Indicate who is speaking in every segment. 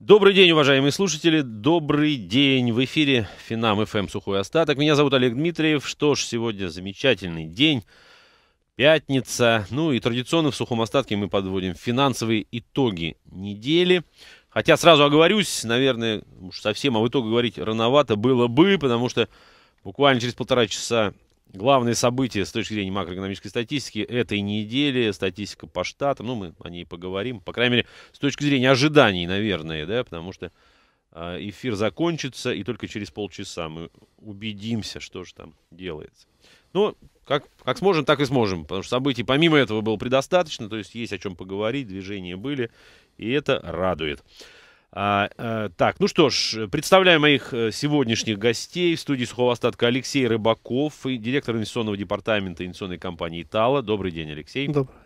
Speaker 1: Добрый день, уважаемые слушатели. Добрый день. В эфире Финам ФМ эм Сухой Остаток. Меня зовут Олег Дмитриев. Что ж, сегодня замечательный день. Пятница. Ну и традиционно в сухом остатке мы подводим финансовые итоги недели. Хотя сразу оговорюсь, наверное, уж совсем об итогу говорить рановато было бы, потому что буквально через полтора часа Главные события с точки зрения макроэкономической статистики этой недели, статистика по штатам, ну, мы о ней поговорим, по крайней мере, с точки зрения ожиданий, наверное, да, потому что а, эфир закончится, и только через полчаса мы убедимся, что же там делается. Но как, как сможем, так и сможем, потому что событий помимо этого было предостаточно, то есть есть о чем поговорить, движения были, и это радует. А, а, так, ну что ж, представляю моих э, сегодняшних гостей. В студии сухого остатка Алексей Рыбаков, директор инвестиционного департамента инвестиционной компании «Итала». Добрый день, Алексей. Добрый.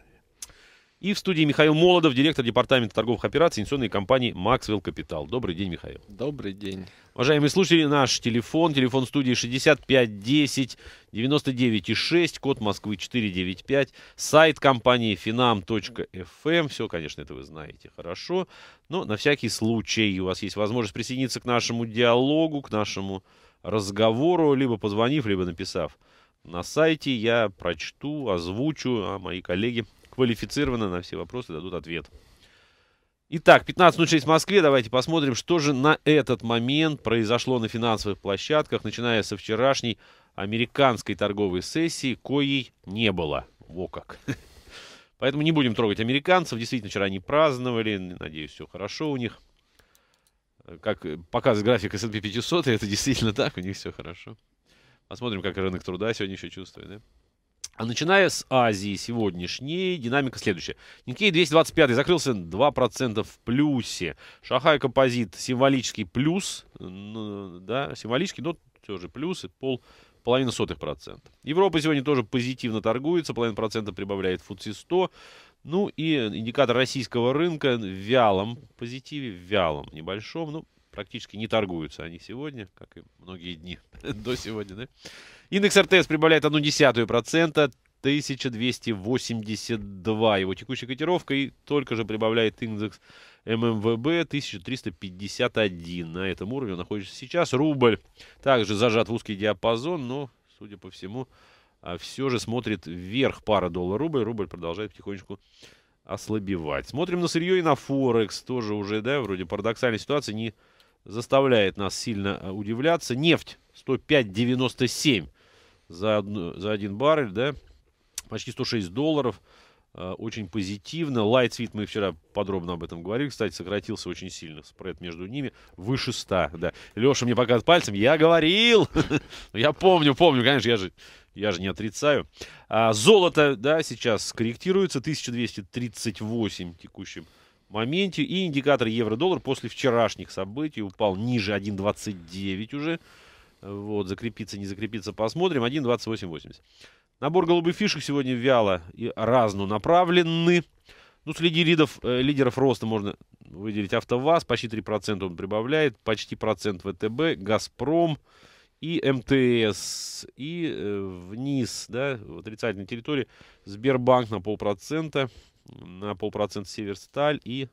Speaker 1: И в студии Михаил Молодов, директор департамента торговых операций инвестиционной компании «Максвелл Капитал». Добрый день, Михаил. Добрый день. Уважаемые слушатели, наш телефон, телефон студии 6510 99,6, код Москвы 495, сайт компании finam.fm. Эм. Все, конечно, это вы знаете хорошо, но на всякий случай у вас есть возможность присоединиться к нашему диалогу, к нашему разговору, либо позвонив, либо написав на сайте. Я прочту, озвучу, а мои коллеги квалифицированно на все вопросы дадут ответ. Итак, 15.06 в Москве. Давайте посмотрим, что же на этот момент произошло на финансовых площадках, начиная со вчерашней американской торговой сессии, коей не было. Во как. Поэтому не будем трогать американцев. Действительно, вчера они праздновали. Надеюсь, все хорошо у них. Как показывает график S&P 500, это действительно так, у них все хорошо. Посмотрим, как рынок труда сегодня еще чувствует. Да? А начиная с Азии сегодняшней, динамика следующая. Никей 225 закрылся 2% в плюсе. Шахай композит символический плюс, да, символический, но тоже плюс, и пол половина сотых процента. Европа сегодня тоже позитивно торгуется, половина процента прибавляет фудси 100. Ну и индикатор российского рынка в вялом позитиве, в вялом небольшом, ну практически не торгуются они сегодня, как и многие дни до сегодня, да? Индекс РТС прибавляет 0,1%. 1282 его текущая котировка и только же прибавляет индекс ММВБ 1351. На этом уровне находится сейчас. Рубль также зажат в узкий диапазон, но, судя по всему, а, все же смотрит вверх пара доллар-рубль. Рубль продолжает потихонечку ослабевать. Смотрим на сырье и на Форекс. Тоже уже, да, вроде парадоксальная ситуация не заставляет нас сильно а, удивляться. Нефть 105.97 за, одну, за один баррель, да, почти 106 долларов. А, очень позитивно. Лайтсвит, мы вчера подробно об этом говорили, кстати, сократился очень сильно. Спред между ними выше 100, да. Леша мне показывает пальцем, я говорил! Я помню, помню, конечно, я же я же не отрицаю. А, золото, да, сейчас корректируется, 1238 в текущем моменте. И индикатор евро-доллар после вчерашних событий упал ниже 1,29 уже. Вот, закрепиться, не закрепиться, посмотрим. 1.28.80. Набор голубых фишек сегодня вяло и разно направлены. Ну, среди лидов, э, лидеров роста можно выделить АвтоВАЗ, почти 3% он прибавляет, почти процент ВТБ, «Газпром» и МТС. И э, вниз, да, в отрицательной территории Сбербанк на полпроцента, на полпроцента Северсталь и,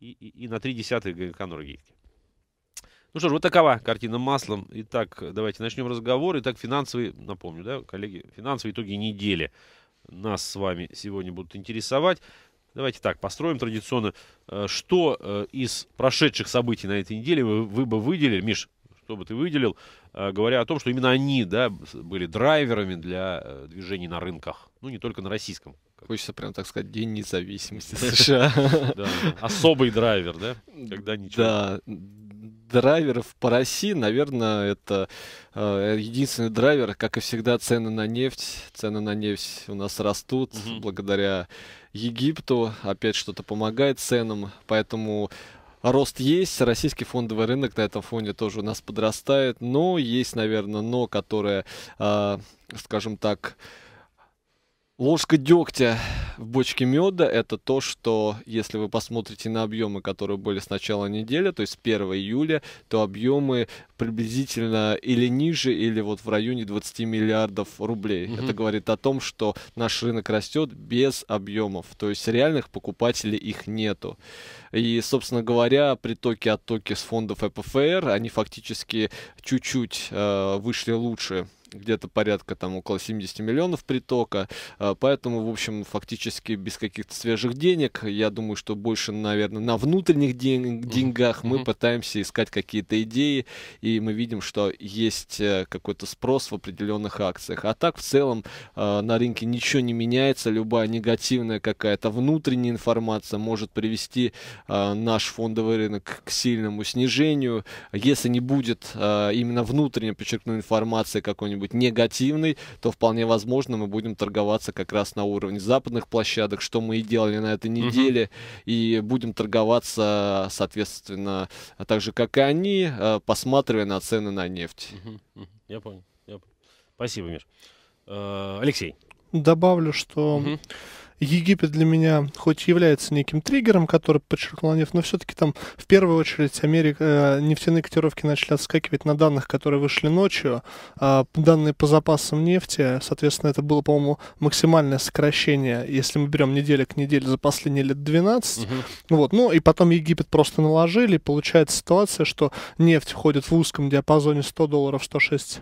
Speaker 1: и, и, и на 0,3 ГК «Норгейки». Ну что ж, вот такова картина маслом. Итак, давайте начнем разговор. Итак, финансовые, напомню, да, коллеги, финансовые итоги недели нас с вами сегодня будут интересовать. Давайте так, построим традиционно, э, что э, из прошедших событий на этой неделе вы, вы бы выделили, Миш, что бы ты выделил, э, говоря о том, что именно они да, были драйверами для движений на рынках. Ну, не только на российском. Хочется прям
Speaker 2: так сказать, День независимости США. Особый драйвер, да? Когда ничего. Да, драйверов по России, наверное, это э, единственный драйвер, как и всегда, цены на нефть. Цены на нефть у нас растут угу. благодаря Египту. Опять что-то помогает ценам, поэтому рост есть, российский фондовый рынок на этом фоне тоже у нас подрастает, но есть, наверное, но, которое, э, скажем так, Ложка дегтя в бочке меда – это то, что, если вы посмотрите на объемы, которые были с начала недели, то есть с 1 июля, то объемы приблизительно или ниже, или вот в районе 20 миллиардов рублей. Угу. Это говорит о том, что наш рынок растет без объемов, то есть реальных покупателей их нету. И, собственно говоря, притоки-оттоки с фондов ЭПФР, они фактически чуть-чуть э, вышли лучше где-то порядка там около 70 миллионов притока, а, поэтому, в общем, фактически без каких-то свежих денег, я думаю, что больше, наверное, на внутренних день деньгах mm-hmm. мы пытаемся искать какие-то идеи, и мы видим, что есть э, какой-то спрос в определенных акциях. А так, в целом, а, на рынке ничего не меняется, любая негативная какая-то внутренняя информация может привести а, наш фондовый рынок к сильному снижению, если не будет именно внутренне, подчеркну, информации какой-нибудь какой-нибудь негативный, то вполне возможно мы будем торговаться как раз на уровне западных площадок, что мы и делали на этой неделе, mm-hmm. и будем торговаться, соответственно, так же, как и они, э, посматривая на цены на нефть. Mm-hmm. Mm-hmm. Я понял. Я... Спасибо, Миш. Э, Алексей.
Speaker 3: Добавлю, что... Угу. Египет для меня хоть и является неким триггером, который подчеркнул нефть, но все-таки там в первую очередь Америка, э, нефтяные котировки начали отскакивать на данных, которые вышли ночью. А, данные по запасам нефти, соответственно, это было, по-моему, максимальное сокращение, если мы берем неделя к неделе за последние лет 12. Угу. Вот. Ну и потом Египет просто наложили, и получается ситуация, что нефть входит в узком диапазоне 100 долларов, 106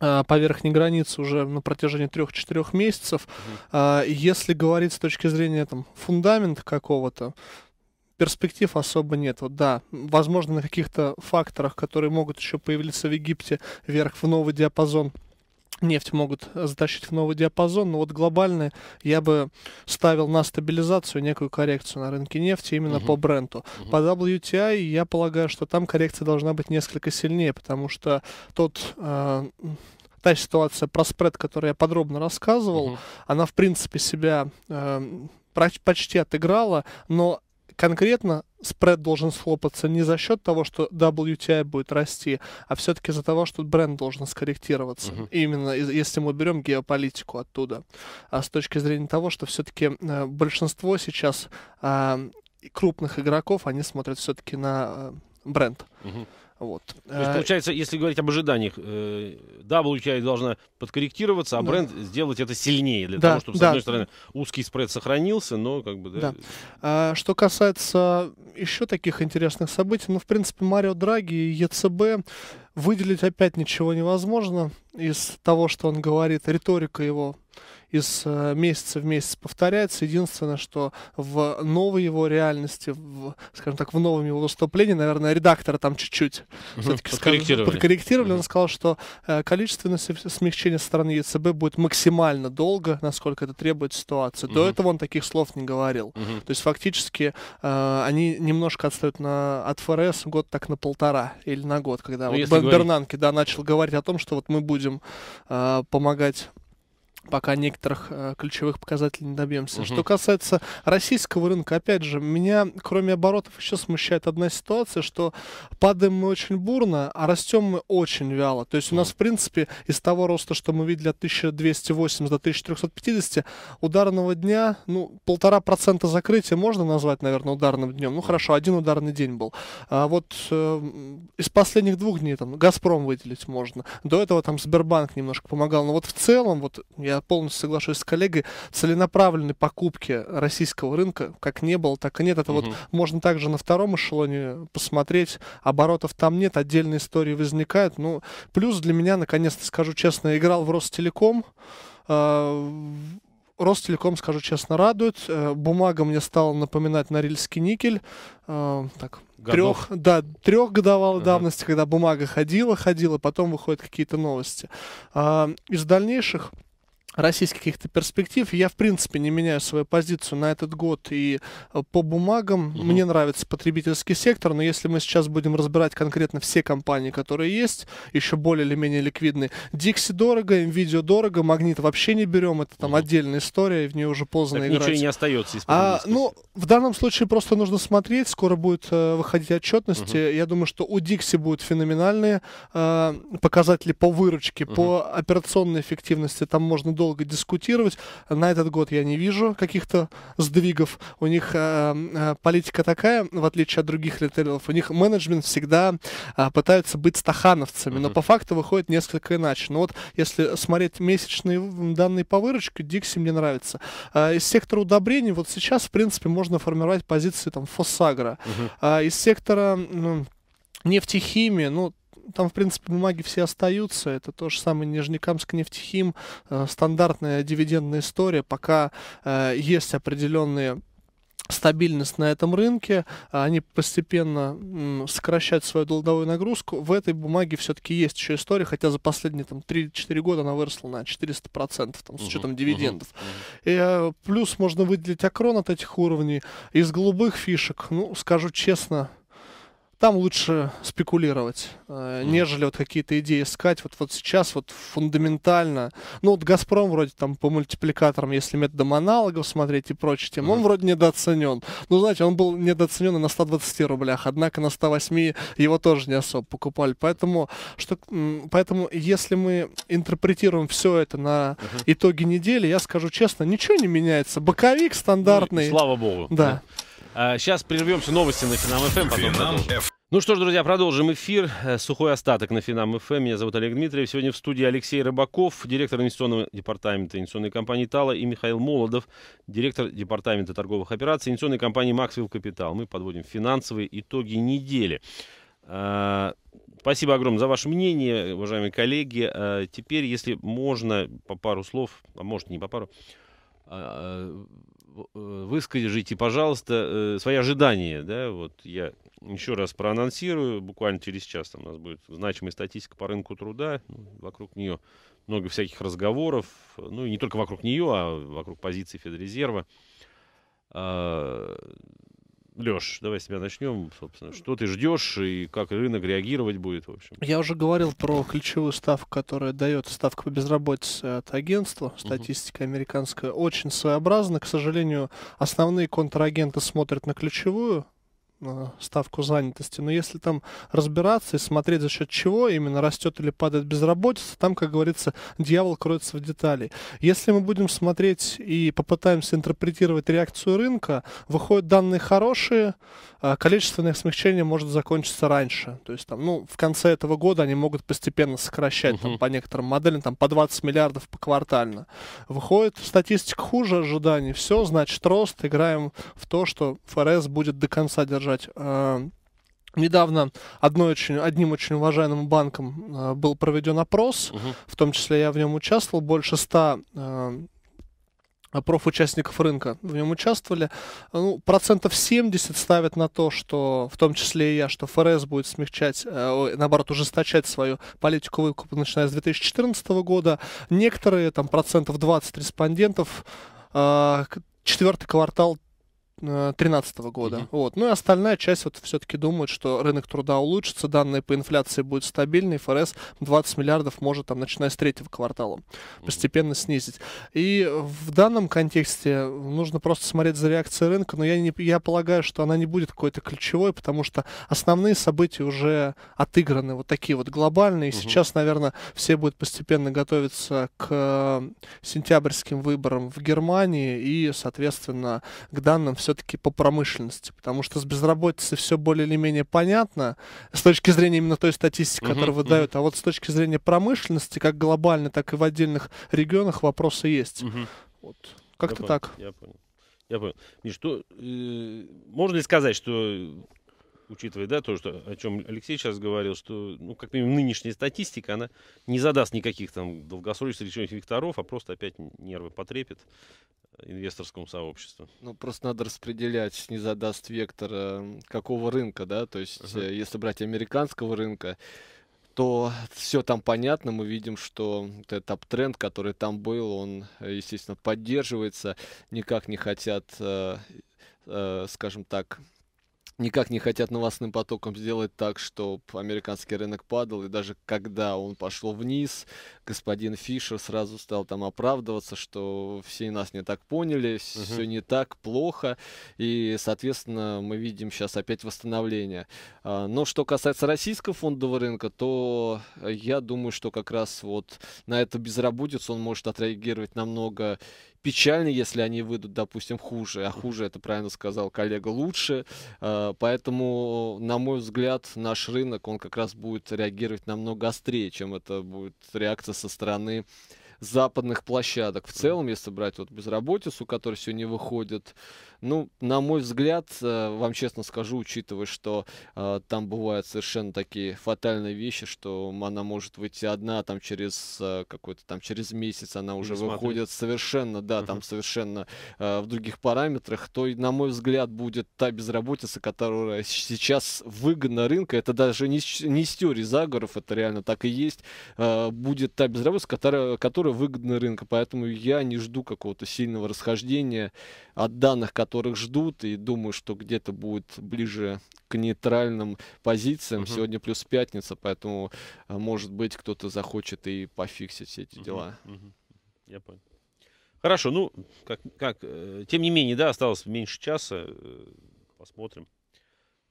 Speaker 3: а, по верхней границе уже на протяжении трех-четырех месяцев. Mm-hmm. Если говорить с точки зрения там, фундамента какого-то, перспектив особо нет. Вот, да, возможно, на каких-то факторах, которые могут еще появиться в Египте, вверх в новый диапазон – нефть могут затащить в новый диапазон, но вот глобально я бы ставил на стабилизацию некую коррекцию на рынке нефти именно uh по бренду. uh По WTI я полагаю, что там коррекция должна быть несколько сильнее, потому что тот... Э, та ситуация про спред, которую я подробно рассказывал, uh-huh. она в принципе себя э, почти отыграла, но конкретно спред должен схлопаться не за счет того, что WTI будет расти, а все-таки за того, что бренд должен скорректироваться. Uh-huh. Именно если мы берем геополитику оттуда. А с точки зрения того, что все-таки э, большинство сейчас э, крупных игроков, они смотрят все-таки на э, бренд.
Speaker 1: Uh-huh. Вот. То есть, а, получается, если говорить об ожиданиях, э, WTI должна подкорректироваться, а да. бренд сделать это сильнее, для да, того, чтобы, с да. одной стороны, узкий спред сохранился, но как бы... Да. да.
Speaker 3: А, что касается еще таких интересных событий, ну, в принципе, Марио Драги и ЕЦБ выделить опять ничего невозможно из того, что он говорит, риторика его из э, месяца в месяц повторяется. Единственное, что в новой его реальности, в, скажем так, в новом его выступлении, наверное, редактора там чуть-чуть угу, все-таки подкорректировали. подкорректировали. Он сказал, что э, количественное смягчение со стороны ЕЦБ будет максимально долго, насколько это требует ситуация. До этого он таких слов не говорил. То есть фактически э, они немножко отстают на, от ФРС год так на полтора или на год, когда ну, вот Бен говорить... Бернанки да, начал говорить о том, что вот мы будем помогать пока некоторых э, ключевых показателей не добьемся. Угу. Что касается российского рынка, опять же, меня, кроме оборотов, еще смущает одна ситуация, что падаем мы очень бурно, а растем мы очень вяло. То есть у нас, в принципе, из того роста, что мы видели от 1280 до 1350, ударного дня, ну, полтора процента закрытия можно назвать, наверное, ударным днем. Ну, хорошо, один ударный день был. А вот э, из последних двух дней там «Газпром» выделить можно. До этого там Сбербанк немножко помогал. Но вот в целом, вот я полностью соглашусь с коллегой, целенаправленной покупки российского рынка как не было, так и нет. Это угу. вот можно также на втором эшелоне посмотреть. Оборотов там нет, отдельные истории возникают. Ну, плюс для меня, наконец-то скажу честно, играл в Ростелеком. А, Ростелеком, скажу честно, радует. Э, бумага мне стала напоминать норильский никель. А, так, трех, да, трехгодовалой uh-huh. давности, когда бумага ходила, ходила, потом выходят какие-то новости. А, из дальнейших российских каких-то перспектив. Я, в принципе, не меняю свою позицию на этот год и э, по бумагам. Угу. Мне нравится потребительский сектор, но если мы сейчас будем разбирать конкретно все компании, которые есть, еще более или менее ликвидные, Dixie дорого, Nvidia дорого, Магнит вообще не берем, это там угу. отдельная история, и в нее уже поздно так играть. ничего не
Speaker 1: остается. А,
Speaker 3: ну, в данном случае просто нужно смотреть, скоро будет э, выходить отчетности. Угу. Я думаю, что у Dixie будут феноменальные э, показатели по выручке, угу. по операционной эффективности, там можно долго долго дискутировать. На этот год я не вижу каких-то сдвигов. У них э, э, политика такая, в отличие от других ритейлеров, у них менеджмент всегда э, пытаются быть стахановцами, mm-hmm. но по факту выходит несколько иначе. Но вот если смотреть месячные данные по выручке, Dixie мне нравится. Э, из сектора удобрений вот сейчас, в принципе, можно формировать позиции там Фосагра. Mm-hmm. Э, из сектора... Ну, нефтехимия, ну, там, в принципе, бумаги все остаются. Это то же самое Нижнекамск нефтехим, э, стандартная дивидендная история. Пока э, есть определенные стабильность на этом рынке, а они постепенно сокращают свою долговую нагрузку. В этой бумаге все-таки есть еще история, хотя за последние там, 3-4 года она выросла на 400% там, с учетом uh-huh. дивидендов. Uh-huh. И, э, плюс можно выделить акрон от этих уровней. Из голубых фишек, ну, скажу честно, там лучше спекулировать, э, нежели вот какие-то идеи искать. Вот, вот сейчас вот фундаментально, ну вот Газпром вроде там по мультипликаторам, если методом аналогов смотреть и прочее, тем, он вроде недооценен. Ну, знаете, он был недооценен на 120 рублях, однако на 108 его тоже не особо покупали. Поэтому, что, поэтому если мы интерпретируем все это на uh-huh. итоги недели, я скажу честно, ничего не меняется. Боковик ну стандартный. Ну, слава богу. Да. да
Speaker 1: сейчас а, прервемся новости на Финам ФМ, эм, потом Финам Ну что ж, друзья, продолжим эфир. Э, Сухой остаток на Финам ФМ. Эм. Меня зовут Олег Дмитриев. Сегодня в студии Алексей Рыбаков, директор инвестиционного департамента инвестиционной компании «Тала» и Михаил Молодов, директор департамента торговых операций инвестиционной компании «Максвилл Капитал». Мы подводим финансовые итоги недели. А, спасибо огромное за ваше мнение, уважаемые коллеги. А, теперь, если можно, по пару слов, а может не по пару, Э, выскажите, пожалуйста, э, свои ожидания. Да? Вот я еще раз проанонсирую, буквально через час там у нас будет значимая статистика по рынку труда, ну, вокруг нее много всяких разговоров, ну и не только вокруг нее, а вокруг позиции Федрезерва. А, Леш, давай с тебя начнем, собственно. Что ты ждешь и как рынок реагировать будет, в общем?
Speaker 3: Я уже говорил про ключевую ставку, которая дает ставка по безработице от агентства. Статистика uh американская очень своеобразна. К сожалению, основные контрагенты смотрят на ключевую, Э, ставку занятости. Но если там разбираться и смотреть, за счет чего именно растет или падает безработица, там, как говорится, дьявол кроется в детали. Если мы будем смотреть и попытаемся интерпретировать реакцию рынка, выходят данные хорошие, а количественное смягчение может закончиться раньше. То есть, там, ну, в конце этого года они могут постепенно сокращать, угу. там, по некоторым моделям, там, по 20 миллиардов по квартально. Выходит статистика хуже ожиданий, все, значит, рост, играем в то, что ФРС будет до конца держать поддержать. А, недавно одной очень, одним очень уважаемым банком э, был проведен опрос, угу. в том числе я в нем участвовал, больше ста э, профучастников рынка в нем участвовали. Ну, процентов 70 ставят на то, что, в том числе и я, что ФРС будет смягчать, э, наоборот, ужесточать свою политику выкупа, начиная с 2014 года. Некоторые, там, процентов 20 респондентов, э, четвертый квартал 2013 э, года. Mm-hmm. Вот. Ну и остальная часть вот все-таки думает, что рынок труда улучшится, данные по инфляции будут стабильны, ФРС 20 миллиардов может там, начиная с третьего квартала, постепенно снизить. И в данном контексте нужно просто смотреть за реакцией рынка, но я, не, я полагаю, что она не будет какой-то ключевой, потому что основные события уже отыграны, вот такие вот глобальные. И угу. сейчас, наверное, все будут постепенно готовиться к э, сентябрьским выборам в Германии и, соответственно, к данным все все-таки по промышленности, потому что с безработицей все более или менее понятно с точки зрения именно той статистики, uh-huh, которую выдают, uh-huh. а вот с точки зрения промышленности, как глобально, так и в отдельных регионах вопросы есть. Uh-huh. Вот. Как-то так. Я
Speaker 1: понял. Я понял. Миш, что, э, можно ли сказать, что учитывая, да, то, что, о чем Алексей сейчас говорил, что, ну, как минимум, нынешняя статистика, она не задаст никаких там долгосрочных решений векторов, а просто опять нервы потрепит э, инвесторскому сообществу.
Speaker 2: Ну, просто надо распределять, не задаст вектор э, какого рынка, да, то есть, uh-huh. если брать американского рынка, то все там понятно, мы видим, что вот этот аптренд, который там был, он, естественно, поддерживается, никак не хотят, скажем так, никак не хотят новостным потоком сделать так, чтобы американский рынок падал, и даже когда он пошел вниз, господин Фишер сразу стал там оправдываться, что все нас не так поняли, угу. все не так плохо, и, соответственно, мы видим сейчас опять восстановление. А, но что касается российского фондового рынка, то я думаю, что как раз вот на эту безработицу он может отреагировать намного печально, если они выйдут, допустим, хуже. А хуже, это правильно сказал коллега, лучше. Э, поэтому, на мой взгляд, наш рынок, он как раз будет реагировать намного острее, чем это будет реакция со стороны западных площадок. В целом, если брать вот безработицу, которая сегодня выходит, ну, на мой взгляд, э, вам честно скажу, учитывая, что э, там бывают совершенно такие фатальные вещи, что она может выйти одна, там через э, какой-то там через месяц она уже Не выходит смотрит. совершенно, да, uh там совершенно э, в других параметрах, то, на мой взгляд, будет та безработица, которая сейчас выгодна рынка, это даже не, не с теории заговоров, это реально так и есть, э, будет та безработица, которая, которая выгодна рынка, поэтому я не жду какого-то сильного расхождения от данных, которые которых ждут, и думаю, что где-то будет ближе к нейтральным позициям. Угу. Сегодня плюс пятница, поэтому, э, может быть, кто-то захочет и пофиксить все эти угу. дела.
Speaker 1: Угу. Я понял.
Speaker 2: Хорошо, ну, как, как, э, тем не менее,
Speaker 1: да, осталось меньше часа. Э, посмотрим.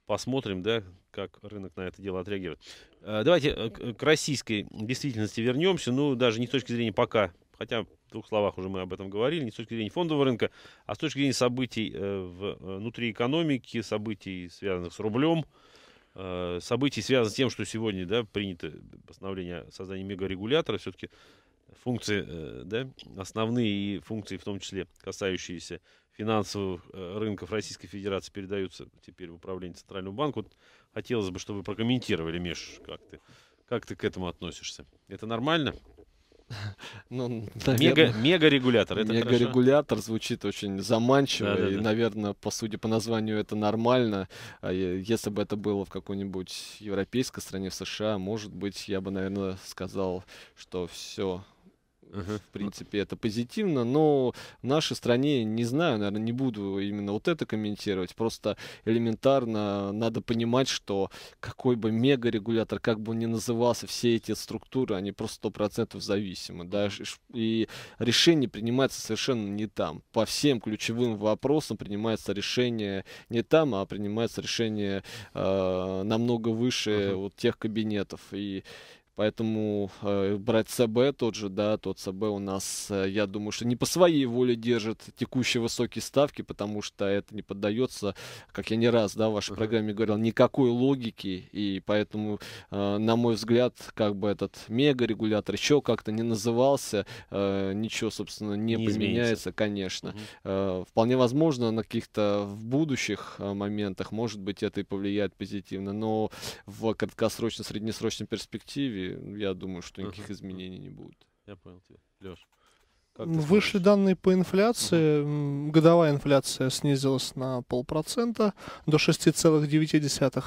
Speaker 1: Посмотрим, да, как рынок на это дело отреагирует. Э, давайте э, к, к российской действительности вернемся. Ну, даже не с точки зрения пока хотя в двух словах уже мы об этом говорили, не с точки зрения фондового рынка, а с точки зрения событий э, э, внутри экономики, событий, связанных с рублем, э, событий, связанных с тем, что сегодня да, принято постановление о создании мегарегулятора, все-таки функции, да, основные и функции, в том числе касающиеся финансовых рынков Российской Федерации, передаются теперь в управление Центрального банка. Вот хотелось бы, чтобы вы прокомментировали, Миш, как ты, как ты к этому относишься. Это нормально?
Speaker 2: Ну, мега, регулятор. Это мега регулятор звучит очень заманчиво. Да, да, и, да. наверное, по сути по названию это нормально. А если бы это было в какой-нибудь европейской стране, в США, может быть, я бы, наверное, сказал, что все Uh-huh. В принципе, это позитивно, но в нашей стране, не знаю, наверное, не буду именно вот это комментировать. Просто элементарно надо понимать, что какой бы мега-регулятор, как бы он ни назывался, все эти структуры, они просто 100% зависимы. Да? И решение принимается совершенно не там. По всем ключевым вопросам принимается решение не там, а принимается решение э, намного выше uh-huh. вот тех кабинетов. И Поэтому э, брать СБ тот же, да, тот СБ у нас, э, я думаю, что не по своей воле держит текущие высокие ставки, потому что это не поддается, как я не раз, да, в вашей uh-huh. программе говорил, никакой логики. И поэтому, э, на мой взгляд, как бы этот мега-регулятор еще как-то не назывался, э, ничего, собственно, не, не поменяется, изменится. конечно. Uh-huh. Э, вполне возможно, на каких-то в будущих э, моментах, может быть, это и повлияет позитивно, но в краткосрочной, среднесрочной перспективе я думаю, что никаких изменений не будет. Я понял тебя. Леш.
Speaker 3: Вышли данные по инфляции. Угу. Годовая инфляция снизилась на полпроцента до 6,9.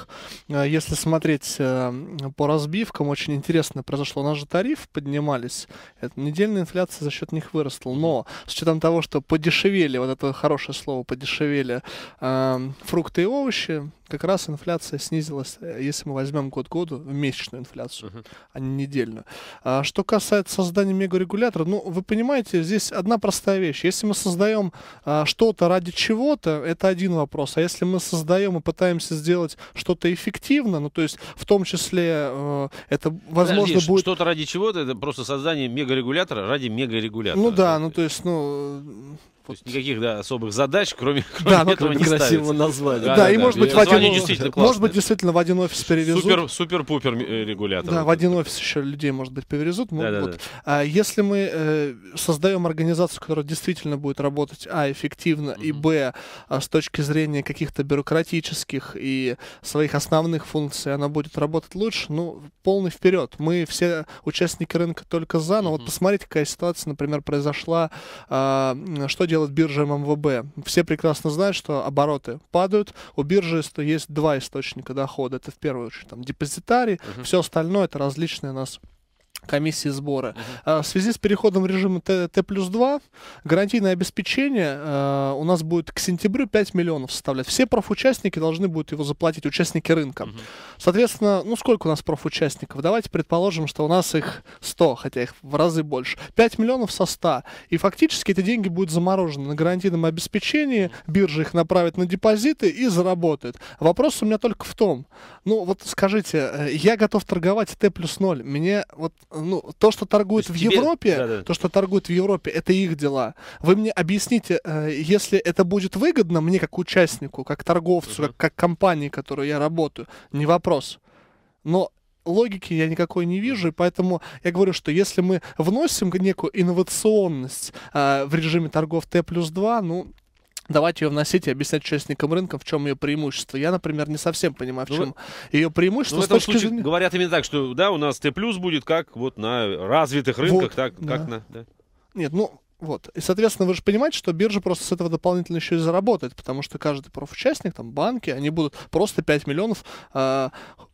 Speaker 3: Э, если смотреть э, по разбивкам, очень интересно произошло. У нас же тариф поднимались. Это недельная инфляция за счет них выросла. Но с учетом того, что подешевели, вот это хорошее слово, подешевели эм, фрукты и овощи, как раз инфляция снизилась, э, если мы возьмем год году, месячную инфляцию, uh-huh. а не недельную. А, что касается создания мегарегулятора, ну, вы понимаете, здесь одна простая вещь. Если мы создаем а, что-то ради чего-то, это один вопрос. А если мы создаем и пытаемся сделать что-то эффективно, ну, то есть в том числе э, это, возможно, Подожди, будет...
Speaker 1: Что-то ради чего-то, это просто создание мегарегулятора ради мегарегулятора. Ну
Speaker 3: да, ну, то есть, ну
Speaker 1: вот. есть никаких да, особых задач, кроме, кроме да, ну, этого не красивого названия. Да, да, да, и да. может быть ну, в один, действительно может быть действительно в один офис перевезут. Супер, супер-пупер э, регулятор. Да, в один
Speaker 3: офис еще людей может быть перевезут. Ну, да, да, вот. да. А, если мы э, создаем организацию, которая действительно будет работать, а эффективно mm-hmm. и б а, с точки зрения каких-то бюрократических и своих основных функций, она будет работать лучше. Ну полный вперед. Мы все участники рынка только за, но mm-hmm. вот посмотрите, какая ситуация, например, произошла. А, что делать делать биржа ММВБ. Все прекрасно знают, что обороты падают. У биржи есть два источника дохода. Это в первую очередь там депозитарий, uh-huh. все остальное это различные у нас комиссии сбора. Uh-huh. В связи с переходом в режим Т, плюс 2 гарантийное обеспечение э, у нас будет к сентябрю 5 миллионов составлять. Все профучастники должны будут его заплатить, участники рынка. Uh-huh. Соответственно, ну сколько у нас профучастников? Давайте предположим, что у нас их 100, хотя их в разы больше. 5 миллионов со 100. И фактически эти деньги будут заморожены на гарантийном обеспечении, биржа их направит на депозиты и заработает. Вопрос у меня только в том, ну вот скажите, э, я готов торговать Т плюс 0, мне вот ну, то, что торгуют то в тебе... Европе, да, да. то, что торгуют в Европе, это их дела. Вы мне объясните, э, если это будет выгодно мне как участнику, как торговцу, uh как, как компании, которую я работаю, не вопрос. Но логики я никакой не вижу, и поэтому я говорю, что если мы вносим некую инновационность э, в режиме торгов Т плюс 2, ну, давать ее вносить и объяснять участникам рынка, в чем ее преимущество. Я, например, не совсем понимаю, в ну, чем ее преимущество. Ну, в этом случае зрения...
Speaker 1: говорят именно так, что да, у нас Т плюс будет как вот на развитых рынках, вот, так да. как на. Да.
Speaker 3: Нет, ну вот. И, соответственно, вы же понимаете, что биржа просто с этого дополнительно еще и заработает, потому что каждый профучастник, там, банки, они будут просто 5 миллионов э,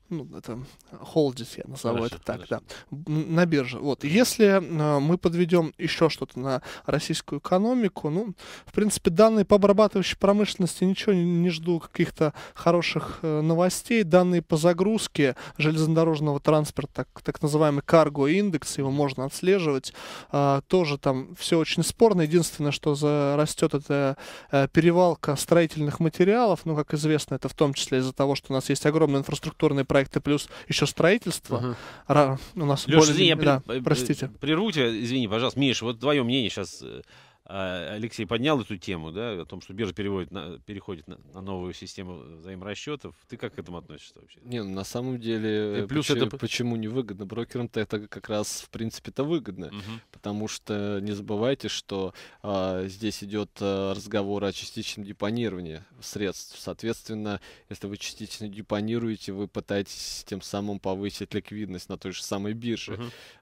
Speaker 3: ну, это холдите, я назову хорошо, это так, хорошо. да, на бирже. Вот, если э, мы подведем еще что-то на российскую экономику, ну, в принципе, данные по обрабатывающей промышленности, ничего не, не жду каких-то хороших э, новостей, данные по загрузке железнодорожного транспорта, так, так называемый карго-индекс, его можно отслеживать, э, тоже там все очень спорно, единственное, что растет, это э, перевалка строительных материалов, ну, как известно, это в том числе из-за того, что у нас есть огромный инфраструктурный проект, проекты, плюс еще строительство. Угу. у нас Леш, более... извини, я при... да, простите.
Speaker 1: Прерву тебя, извини, пожалуйста. Миш, вот твое мнение сейчас э, а, Алексей поднял эту тему, да, о том, что биржа переводит на, переходит на, на новую систему взаиморасчетов. Ты как к этому относишься вообще?
Speaker 2: Не, ну, на самом деле, и э, плюс почему, это... почему не выгодно? Брокерам-то это как раз, в принципе-то, выгодно, угу. потому что не забывайте, что а, здесь идет а, разговор о частичном депонировании средств. Соответственно, если вы частично депонируете, вы пытаетесь тем самым повысить ликвидность на той же самой бирже.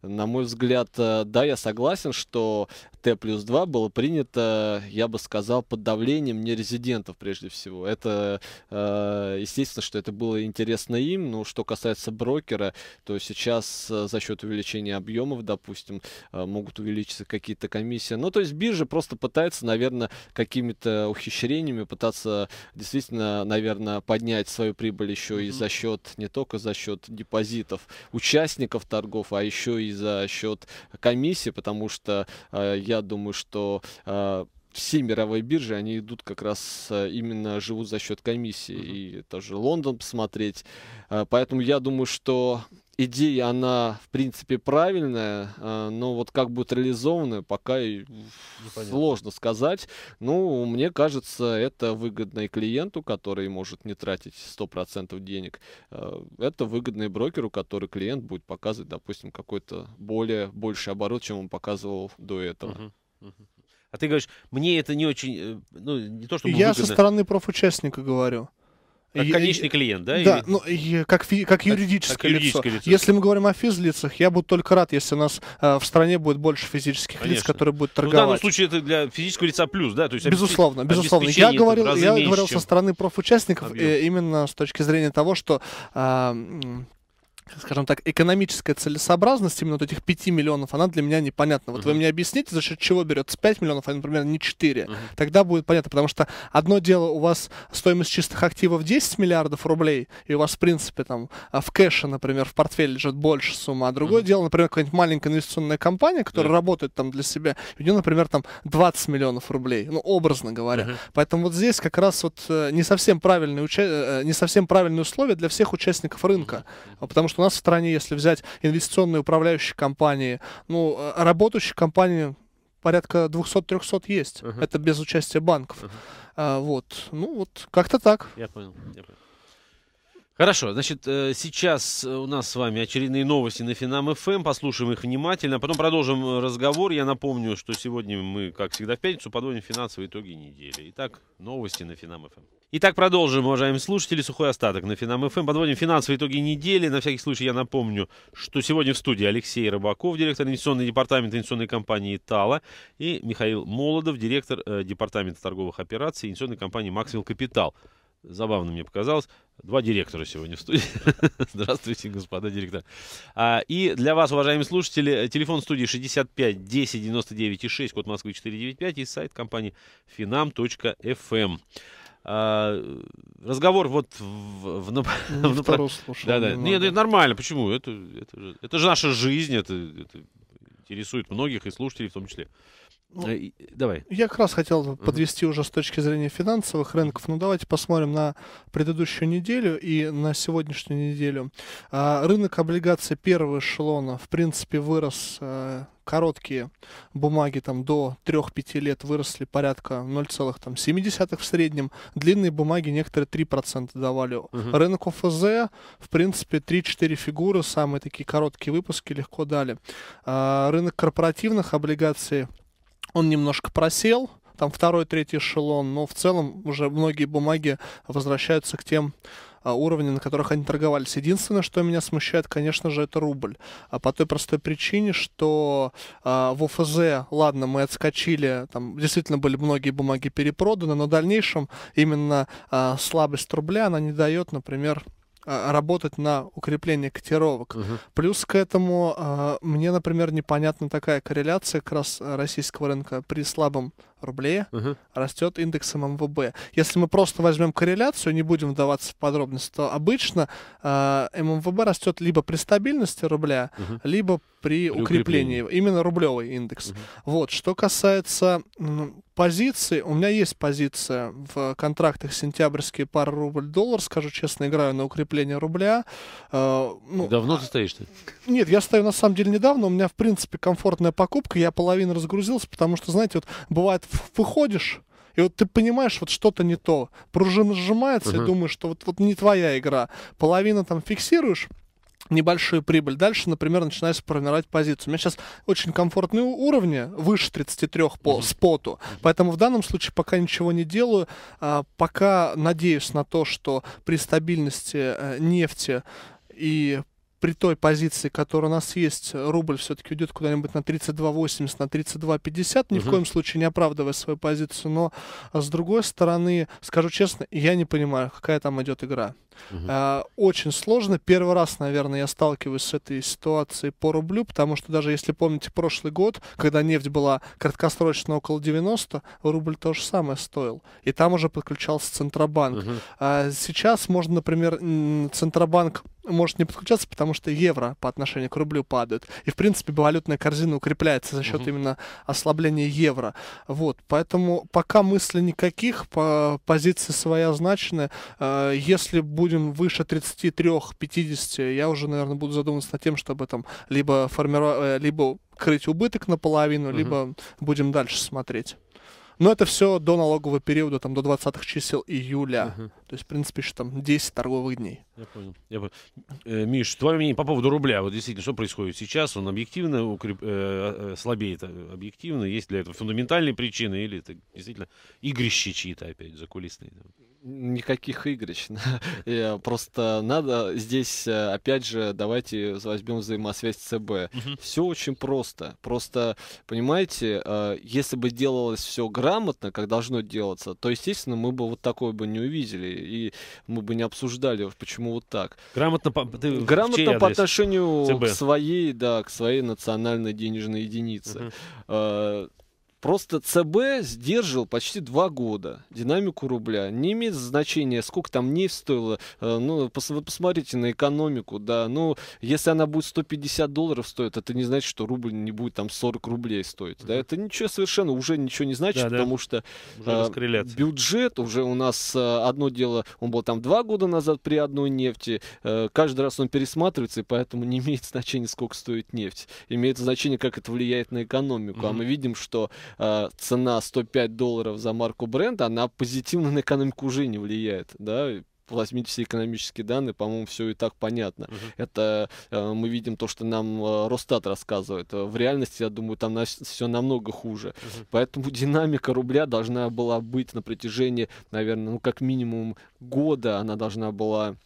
Speaker 2: Угу. На мой взгляд, э, да, я согласен, что Т плюс 2 было принято, я бы сказал, под давлением нерезидентов прежде всего. Это, э, естественно, что это было интересно им, но ну, что касается брокера, то сейчас э, за счет увеличения объемов, допустим, э, могут увеличиться какие-то комиссии. Ну, то есть биржа просто пытается, наверное, какими-то ухищрениями пытаться действительно, наверное, поднять свою прибыль еще и за счет, не только за счет депозитов участников торгов, а еще и за счет комиссии, потому что э, я думаю, что а, все мировые биржи, они идут как раз э, именно живут за счет комиссии. Mm-hmm. И тоже Лондон посмотреть. А, поэтому я думаю, что идея, она, в принципе, правильная, а, но вот как будет реализована, пока Непонятно. сложно сказать. Ну, мне кажется, это выгодно и клиенту, который может не тратить 100% денег. Это выгодно и брокеру, который клиент будет показывать, допустим, какой-то более, больший оборот, чем он показывал до этого. Uh-huh. Uh-huh. А ты говоришь, мне это не очень, э, ну, не то, чтобы.
Speaker 3: Я выгодно. со стороны профучастника говорю. Как конечный клиент, да? Да, или... ну, как, фи, как, юридическое, как, лицо. юридическое лицо. Если мы говорим о физлицах, я буду только рад, если у нас э, в стране будет больше физических Конечно. лиц, которые будут торговать. Ну, в данном
Speaker 1: случае это для физического лица плюс, да? То есть безусловно, безусловно. Я говорил, я меньше, говорил со
Speaker 3: стороны профучастников э, именно с точки зрения того, что э, скажем так, экономическая целесообразность именно вот этих 5 миллионов, она для меня непонятна. Вот uh-huh. вы мне объясните, за счет чего берется 5 миллионов, а, например, не 4. Uh-huh. Тогда будет понятно, потому что одно дело, у вас стоимость чистых активов 10 миллиардов рублей, и у вас, в принципе, там а, в кэше, например, в портфеле лежит больше сумма, а другое uh-huh. дело, например, какая-нибудь маленькая инвестиционная компания, которая yeah. работает там для себя, у нее, например, там 20 миллионов рублей, ну, образно говоря. Uh-huh. Поэтому вот здесь как раз вот э, не совсем правильные, уча... Э, э, не совсем правильные условия для всех участников рынка, uh-huh. потому что что у нас в стране, если взять инвестиционные управляющие компании, ну, э, работающие компании порядка 200-300 есть. Uh-huh. Это без участия банков. Uh-huh. А, вот. Ну, вот как-то так. Я понял. Я понял.
Speaker 1: Хорошо, значит, э, сейчас э, у нас с вами очередные новости на Финам ФМ, эм. послушаем их внимательно, потом продолжим э, разговор. Я напомню, что сегодня мы, как всегда, в пятницу подводим финансовые итоги недели. Итак, новости на Финам ФМ. Эм. Итак, продолжим, уважаемые слушатели. Сухой остаток на Финам ФМ. Эм. Подводим финансовые итоги недели. На всякий случай я напомню, что сегодня в студии Алексей Рыбаков, директор инвестиционного департамента инвестиционной компании «Тала», и Михаил Молодов, директор департамента торговых операций инвестиционной компании «Максвелл Капитал» забавно мне показалось. Два директора сегодня в студии. Здравствуйте, господа директора. А, и для вас, уважаемые слушатели, телефон студии 65 10 99 и 6, код Москвы 495 и сайт компании finam.fm. Эм. А, разговор вот в, в, ну, в, в направлении... Да, да. Нет, это нормально. Почему? Это, это, же, это же наша жизнь, это, это интересует многих и слушателей в том числе. Ну, э, давай. Я
Speaker 3: как раз хотел подвести mm-hmm. уже с точки зрения финансовых рынков. но ну, давайте посмотрим на предыдущую неделю и на сегодняшнюю неделю. А, рынок облигаций первого эшелона, в принципе, вырос э, короткие бумаги там до 3-5 лет выросли порядка 0,7 в среднем. Длинные бумаги некоторые 3% давали. Uh -huh. Рынок ОФЗ, в принципе, 3-4 фигуры, самые такие короткие выпуски легко дали. А, рынок корпоративных облигаций он немножко просел, там второй, третий эшелон, но в целом уже многие бумаги возвращаются к тем а, уровни, на которых они торговались. Единственное, что меня смущает, конечно же, это рубль. А по той простой причине, что а, в ОФЗ, ладно, мы отскочили, там действительно были многие бумаги перепроданы, но в дальнейшем именно а, слабость рубля, она не дает, например, а, работать на укрепление котировок. Угу. Плюс к этому а, мне, например, непонятна такая корреляция как раз российского рынка при слабом рублей uh-huh. растет индекс ММВБ. Если мы просто возьмем корреляцию, не будем вдаваться в подробности, то обычно э, ММВБ растет либо при стабильности рубля, uh-huh. либо при, при укреплении. укреплении, именно рублевый индекс. Uh-huh. Вот, что касается позиции, у меня есть позиция в контрактах сентябрьские пара рубль-доллар, скажу честно, играю на укрепление рубля. Э, ну, Давно а ты стоишь? Ты? Нет, я стою на самом деле недавно, у меня в принципе комфортная покупка, я половину разгрузился, потому что, знаете, вот бывает выходишь, и вот ты понимаешь, вот что-то не то. Пружина сжимается, угу. Uh -huh. и думаешь, что вот, вот не твоя игра. Половина там фиксируешь, небольшую прибыль. Дальше, например, начинаешь формировать позицию. У меня сейчас очень комфортные уровни, выше 33 по mm-hmm. споту. Mm-hmm. Поэтому в данном случае пока ничего не делаю. А, пока надеюсь на то, что при стабильности а, нефти и при той позиции, которая у нас есть, рубль все-таки уйдет куда-нибудь на 32.80, на 32.50, ни угу. в коем случае не оправдывая свою позицию. Но а с другой стороны, скажу честно, я не понимаю, какая там идет игра. Угу. очень сложно. Первый раз, наверное, я сталкиваюсь с этой ситуацией по рублю, потому что даже если помните прошлый год, когда нефть была краткосрочно около 90, рубль то же самое стоил. И там уже подключался Центробанк. Угу. сейчас можно, например, Центробанк может не подключаться, потому что евро по отношению к рублю падает. И, в принципе, валютная корзина укрепляется за счет угу. именно ослабления евро. Вот, поэтому пока мысли никаких, позиции своя значная. Э, если будет будем выше 33-50, я уже, наверное, буду задумываться над тем, чтобы там либо формировать, э, либо крыть убыток наполовину, угу. либо будем дальше смотреть. Но это все до налогового периода, там, до 20-х чисел июля. Угу. То есть, в принципе, еще там 10 торговых дней. Я понял.
Speaker 1: Я понял. Э, Миш, твое мнение по поводу рубля. Вот действительно, что происходит сейчас? Он объективно укреп... э, э, слабеет? Э, объективно? Есть для этого фундаментальные причины? Или это действительно игрищи чьи-то опять
Speaker 2: закулисные? Никаких игрищ. Просто надо здесь, э, опять же, давайте возьмем взаимосвязь ЦБ. Все очень просто. Просто, понимаете, э, если бы делалось все грамотно, как должно делаться, то, естественно, мы бы вот такое бы не увидели и мы бы не обсуждали, почему вот так. Грамотно, по, ты Грамотно по отношению ЦБ? к своей, да, к своей национальной денежной единице. Uh -huh. А, Просто ЦБ сдерживал почти два года динамику рубля. Не имеет значения, сколько там нефть стоила. Э, ну, вы посмотрите на экономику, да. Ну, если она будет 150 долларов стоить, это не значит, что рубль не будет там 40 рублей стоить. Да, это ничего совершенно уже ничего не значит, да, да. потому что уже а, бюджет уже у нас а, одно дело, он был там два года назад при одной нефти. А, каждый раз он пересматривается, и поэтому не имеет значения, сколько стоит нефть. Имеет значение, как это влияет на экономику. Mm-hmm. А мы видим, что Э, цена 105 долларов за марку бренда, она позитивно на экономику уже не влияет, да, возьмите все экономические данные, по-моему, все и так понятно. Uh-huh. Это э, мы видим то, что нам э, Росстат рассказывает. Э, в реальности, я думаю, там на, все намного хуже. Uh-huh. Поэтому динамика рубля должна была быть на протяжении, наверное, ну как минимум года, она должна была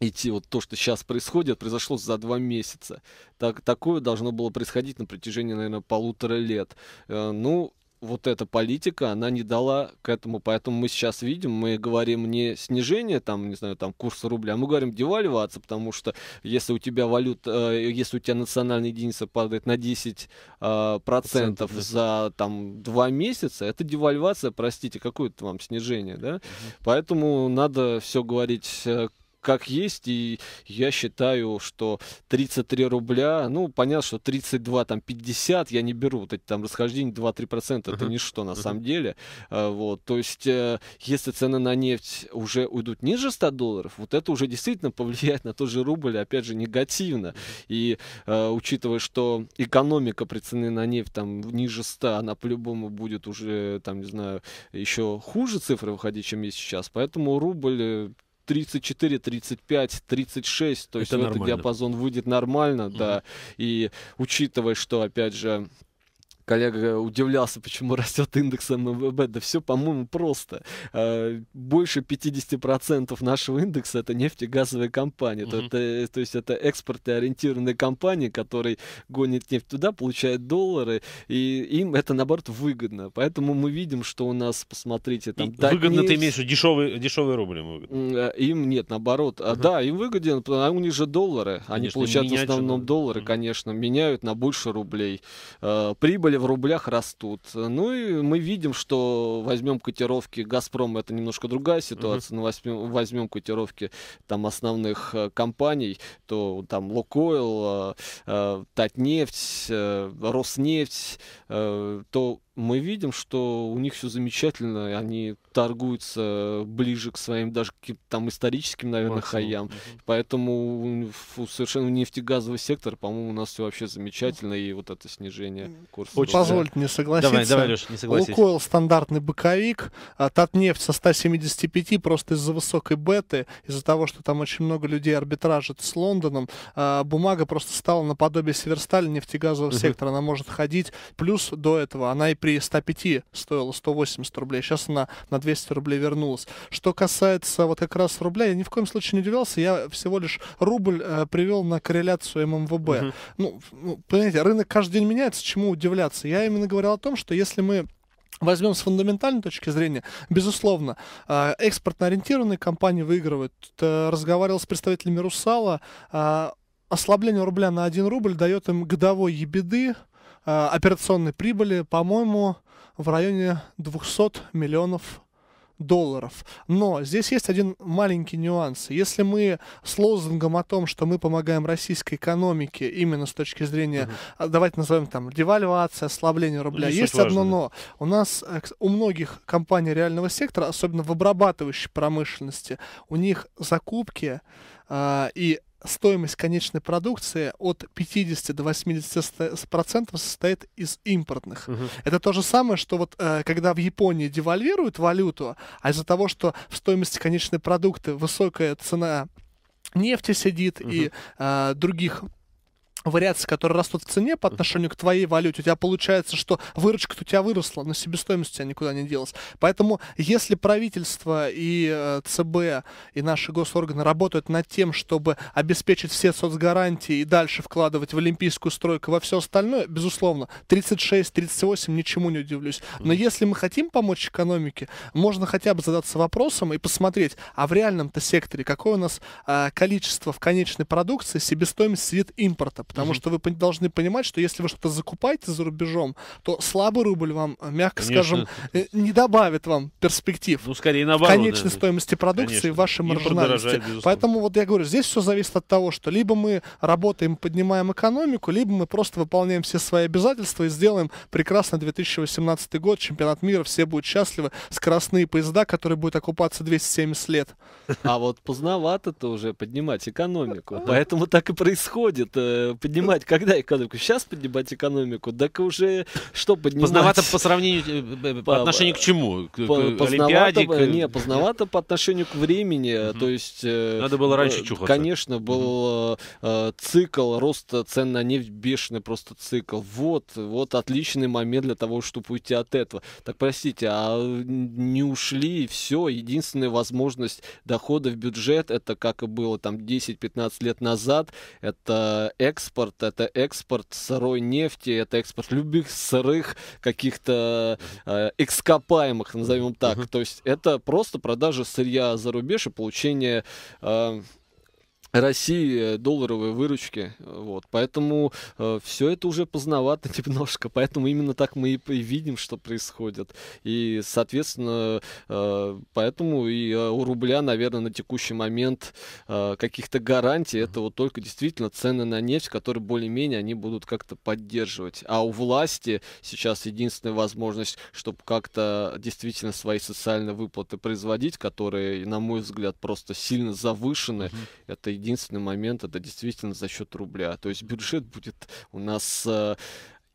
Speaker 2: идти. Вот то, что сейчас происходит, произошло за два месяца. Так, такое должно было происходить на протяжении, наверное, полутора лет. Э, ну, вот эта политика, она не дала к этому. Поэтому мы сейчас видим, мы говорим не снижение, там, не знаю, там, курса рубля, а мы говорим девальвация, потому что если у тебя валюта, э, если у тебя национальная единица падает на 10 э, процентов за, там, два месяца, это девальвация, простите, какое-то вам снижение, да? Угу. Поэтому надо все говорить э, как есть, и я считаю, что 33 рубля, ну, понятно, что 32, там, 50 я не беру, вот эти там расхождения 2-3% процента это uh-huh. ничто на самом деле, э, вот, то есть, э, если цены на нефть уже уйдут ниже 100 долларов, вот это уже действительно повлияет на тот же рубль, опять же, негативно, и э, учитывая, что экономика при цене на нефть там ниже 100, она по-любому будет уже, там, не знаю, еще хуже цифры выходить, чем есть сейчас, поэтому рубль 34, 35, 36, то это есть нормально. в этот диапазон выйдет нормально, угу. да, и учитывая, что, опять же, коллега удивлялся, почему растет индекс МВБ. Да все, по-моему, просто. А, больше 50% нашего индекса это нефтегазовые компании. Uh-huh. Это, то есть это экспортные ориентированные компании, которые гонят нефть туда, получают доллары, и им это, наоборот, выгодно. Поэтому мы видим, что у нас, посмотрите, там... И выгодно нефть, ты имеешь дешевый, дешевый рубль им Им нет, наоборот. Uh-huh. Да, им выгоден, а у них же доллары. Конечно, Они получают в основном же... доллары, Uh-huh. конечно, меняют на больше рублей. А, прибыль Нефтедолли в рублях растут. Ну и мы видим, что возьмем котировки Газпром, это немножко другая ситуация, Uh -huh. но возьмем, возьмем котировки там основных э, компаний, то там Лукойл, э, э, Татнефть, Роснефть, то мы видим, что у них все замечательно, они торгуются ближе к своим даже каким-то там историческим, наверное, Максимум. хаям. Угу. Поэтому совершенно нефтегазовый сектор, по-моему, у нас все вообще замечательно, и вот это снижение курса. Очень позвольте мне согласиться. Давай, давай, Леш, не согласись. Лукойл
Speaker 3: стандартный боковик, а Татнефть со 175 просто из-за высокой беты, из-за того, что там очень много людей арбитражит с Лондоном, а бумага просто стала наподобие Северстали нефтегазового угу. сектора, она может ходить, плюс до этого она и при 105 стоила 180 рублей, сейчас она на 200 рублей вернулась. Что касается вот как раз рубля, я ни в коем случае не удивлялся, я всего лишь рубль э, привел на корреляцию ММВБ. Угу. Ну, понимаете, рынок каждый день меняется, чему удивляться. Я именно говорил о том, что если мы Возьмем с фундаментальной точки зрения, безусловно, э, экспортно ориентированные компании выигрывают. Разговаривал с представителями «Русала», э, ослабление рубля на 1 рубль дает им годовой ебеды, Э, операционной прибыли, по-моему, в районе 200 миллионов долларов. Но здесь есть один маленький нюанс. Если мы с лозунгом о том, что мы помогаем российской экономике именно с точки зрения, угу. давайте назовем там девальвация, ослабление рубля, Здесь есть одно важно. но. У нас э, у многих компаний реального сектора, особенно в обрабатывающей промышленности, у них закупки э, и стоимость конечной продукции от 50 до 80 процентов состоит из импортных. Угу. Это то же самое, что вот э, когда в Японии девальвируют валюту, а из-за того, что в стоимости конечной продукты высокая цена нефти сидит угу. и э, других вариации, которые растут в цене по отношению к твоей валюте, у тебя получается, что выручка у тебя выросла, но себестоимость у тебя никуда не делась. Поэтому, если правительство и э, ЦБ, и наши госорганы работают над тем, чтобы обеспечить все соцгарантии и дальше вкладывать в олимпийскую стройку, во все остальное, безусловно, 36-38, ничему не удивлюсь. Но если мы хотим помочь экономике, можно хотя бы задаться вопросом и посмотреть, а в реальном-то секторе какое у нас э, количество в конечной продукции себестоимость сидит импорта Потому угу. что вы должны понимать, что если вы что-то закупаете за рубежом, то слабый рубль вам, э, мягко Конечно. скажем, э, не добавит вам перспектив. Ну, скорее наоборот. В конечной даже. стоимости продукции Конечно. и вашей маржинальности. Поэтому вот я говорю, здесь все зависит от того, что либо мы работаем, поднимаем экономику, либо мы просто выполняем все свои обязательства и сделаем прекрасно 2018 год, чемпионат мира, все будут счастливы, скоростные поезда, которые будут окупаться 270 лет. А вот поздновато-то уже поднимать экономику. Поэтому
Speaker 2: так и происходит э, поднимать когда экономику? Сейчас поднимать экономику? Так уже что поднимать? Поздновато по
Speaker 1: сравнению, э, э, по отношению к чему? К, к Олимпиаде? К... Не, поздновато
Speaker 2: по отношению к времени. Угу. То есть... Э, Надо было раньше чухаться. Конечно, был угу. цикл роста цен на нефть, бешеный просто цикл. Вот, вот отличный момент для того, чтобы уйти от этого. Так, простите, а не ушли, и все. Единственная возможность дохода в бюджет, это как и было там 10-15 лет назад, это экс экспорт, это экспорт сырой нефти, это экспорт любых сырых каких-то э, экскопаемых, назовем так. Uh-huh. То есть это просто продажа сырья за рубеж и получение э, России э, долларовые выручки. Вот. Поэтому э, все это уже поздновато немножко. Поэтому именно так мы и, и видим, что происходит. И, соответственно, э, поэтому и э, у рубля, наверное, на текущий момент э, каких-то гарантий. Это вот только действительно цены на нефть, которые более-менее они будут как-то поддерживать. А у власти сейчас единственная возможность, чтобы как-то действительно свои социальные выплаты производить, которые, на мой взгляд, просто сильно завышены. Mm-hmm. Это единственный момент это действительно за счет рубля. То есть бюджет будет у нас э,